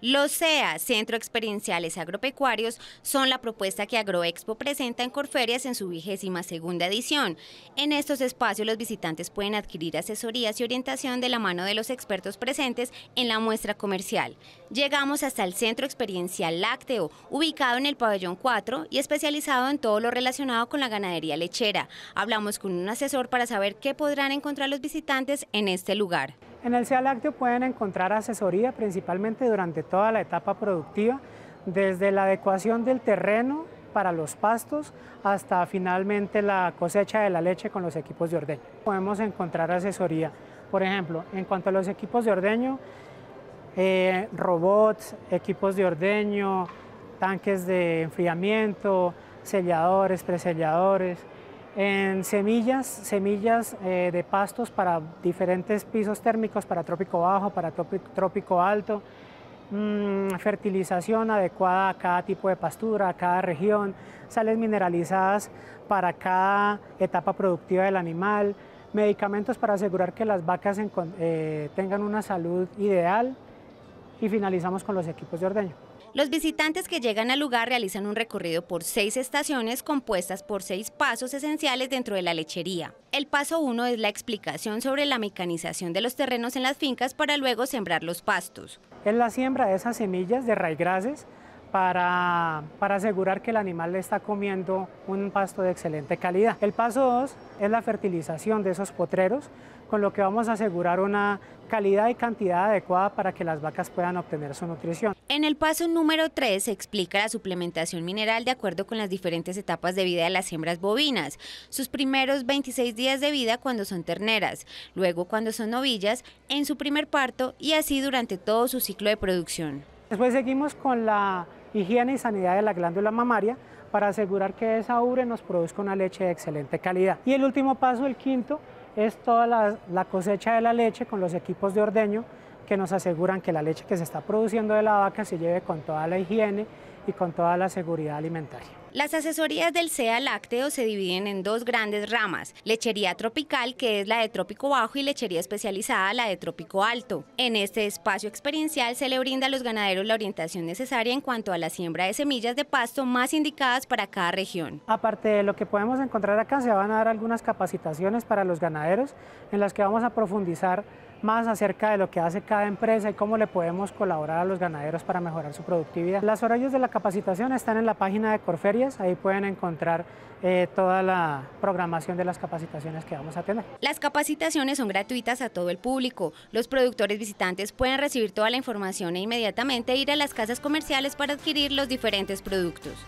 Los CEA, Centro Experienciales Agropecuarios, son la propuesta que Agroexpo presenta en Corferias en su vigésima segunda edición. En estos espacios los visitantes pueden adquirir asesorías y orientación de la mano de los expertos presentes en la muestra comercial. Llegamos hasta el Centro Experiencial Lácteo, ubicado en el pabellón 4 y especializado en todo lo relacionado con la ganadería lechera. Hablamos con un asesor para saber qué podrán encontrar los visitantes en este lugar. En el CEA Lácteo pueden encontrar asesoría principalmente durante toda la etapa productiva, desde la adecuación del terreno para los pastos hasta finalmente la cosecha de la leche con los equipos de ordeño. Podemos encontrar asesoría, por ejemplo, en cuanto a los equipos de ordeño, eh, robots, equipos de ordeño, tanques de enfriamiento, selladores, preselladores en semillas, semillas eh, de pastos para diferentes pisos térmicos, para trópico bajo, para trópico, alto, mm, fertilización adecuada a cada tipo de pastura, a cada región, sales mineralizadas para cada etapa productiva del animal, medicamentos para asegurar que las vacas eh, tengan una salud ideal, y finalizamos con los equipos de ordeño. Los visitantes que llegan al lugar realizan un recorrido por seis estaciones compuestas por seis pasos esenciales dentro de la lechería. El paso uno es la explicación sobre la mecanización de los terrenos en las fincas para luego sembrar los pastos. Es la siembra de esas semillas de raigrases para, para, asegurar que el animal le está comiendo un pasto de excelente calidad. El paso 2 es la fertilización de esos potreros, con lo que vamos a asegurar una calidad y cantidad adecuada para que las vacas puedan obtener su nutrición. En el paso número 3 se explica la suplementación mineral de acuerdo con las diferentes etapas de vida de las hembras bovinas, sus primeros 26 días de vida cuando son terneras, luego cuando son novillas, en su primer parto y así durante todo su ciclo de producción. Después seguimos con la higiene y sanidad de la glándula mamaria para asegurar que esa ubre nos produzca una leche de excelente calidad. Y el último paso, el quinto, es toda la, la cosecha de la leche con los equipos de ordeño que nos aseguran que la leche que se está produciendo de la vaca se lleve con toda la higiene y con toda la seguridad alimentaria. Las asesorías del CEA Lácteo se dividen en dos grandes ramas, lechería tropical, que es la de trópico bajo, y lechería especializada, la de trópico alto. En este espacio experiencial se le brinda a los ganaderos la orientación necesaria en cuanto a la siembra de semillas de pasto más indicadas para cada región. Aparte de lo que podemos encontrar acá, se van a dar algunas capacitaciones para los ganaderos en las que vamos a profundizar más acerca de lo que hace cada empresa y cómo le podemos colaborar a los ganaderos para mejorar su productividad. Las horarios de la capacitación están en la página de Corferia ahí pueden encontrar eh, toda la programación de las capacitaciones que vamos a tener. Las capacitaciones son gratuitas a todo el público. Los productores visitantes pueden recibir toda la información e inmediatamente ir a las casas comerciales para adquirir los diferentes productos.